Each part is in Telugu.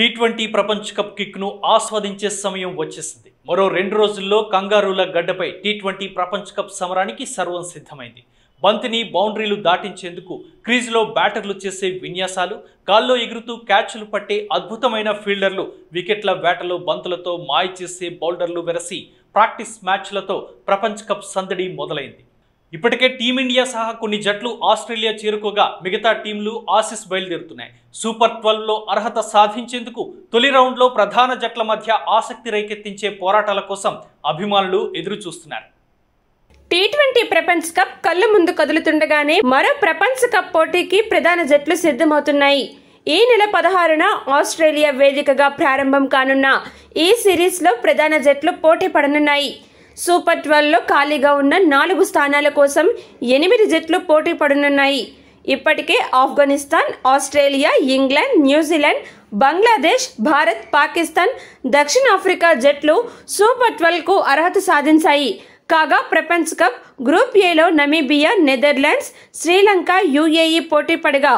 టీ ట్వంటీ ప్రపంచ కప్ కిక్ను ఆస్వాదించే సమయం వచ్చేసింది మరో రెండు రోజుల్లో కంగారుల గడ్డపై టీ ట్వంటీ ప్రపంచ కప్ సమరానికి సర్వం సిద్ధమైంది బంతిని బౌండరీలు దాటించేందుకు క్రీజ్లో బ్యాటర్లు చేసే విన్యాసాలు గాల్లో ఎగురుతూ క్యాచ్లు పట్టే అద్భుతమైన ఫీల్డర్లు వికెట్ల వేటలో బంతులతో మాయ చేసే బౌల్డర్లు వెరసి ప్రాక్టీస్ మ్యాచ్లతో ప్రపంచ కప్ సందడి మొదలైంది ఇప్పటికే టీమిండియా సహా కొన్ని జట్లు ఆస్ట్రేలియా చేరుకోగా మిగతా టీంలు ఆసిస్ బయలుదేరుతున్నాయి సూపర్ ట్వెల్వ్లో అర్హత సాధించేందుకు తొలి రౌండ్లో ప్రధాన జట్ల మధ్య ఆసక్తి రేకెత్తించే పోరాటాల కోసం అభిమానులు ఎదురు చూస్తున్నారు టీ ట్వంటీ ప్రపంచ కప్ కళ్ళు ముందు కదులుతుండగానే మరో ప్రపంచ కప్ పోటీకి ప్రధాన జట్లు సిద్ధమవుతున్నాయి ఈ నెల పదహారున ఆస్ట్రేలియా వేదికగా ప్రారంభం కానున్న ఈ సిరీస్లో ప్రధాన జట్లు పోటీ పడనున్నాయి సూపర్ ట్వెల్వ్లో ఖాళీగా ఉన్న నాలుగు స్థానాల కోసం ఎనిమిది జట్లు పోటీ పడనున్నాయి ఇప్పటికే Afghanistan Australia England New Zealand Bangladesh Bharat Pakistan దక్షిణాఫ్రికా జట్లు సూపర్ ట్వెల్వ్కు అర్హత సాధించాయి కాగా ప్రపంచ కప్ గ్రూప్ ఏలో నమీబియా నెదర్లాండ్స్ శ్రీలంక యుఏఈ పోటీ పడగా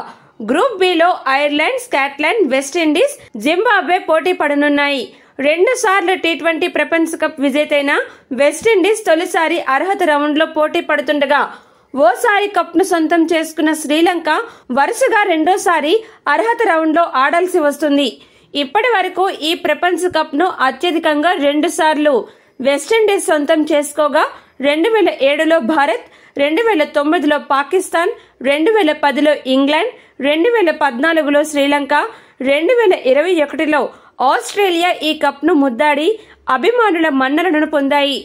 గ్రూప్ బిలో ఐర్లాండ్ స్కాట్లాండ్ వెస్టిండీస్ జింబాబ్వే పోటీ పడనున్నాయి రెండుసార్లు టీ ట్వంటీ ప్రపంచ కప్ విజేతైన వెస్టిండీస్ తొలిసారి అర్హత రౌండ్లో పోటీ పడుతుండగా ఓసారి కప్ను సొంతం చేసుకున్న శ్రీలంక వరుసగా రెండోసారి అర్హత రౌండ్లో ఆడాల్సి వస్తుంది ఇప్పటి వరకు ఈ ప్రపంచ కప్ను అత్యధికంగా రెండుసార్లు వెస్టిండీస్ సొంతం చేసుకోగా రెండు వేల ఏడులో భారత్ రెండు వేల తొమ్మిదిలో పాకిస్తాన్ రెండు వేల పదిలో ఇంగ్లాండ్ రెండు వేల పద్నాలుగులో శ్రీలంక రెండు వేల ఇరవై ఒకటిలో ఆస్ట్రేలియా ఈ కప్ను ముద్దాడి అభిమానుల మన్ననను పొందాయి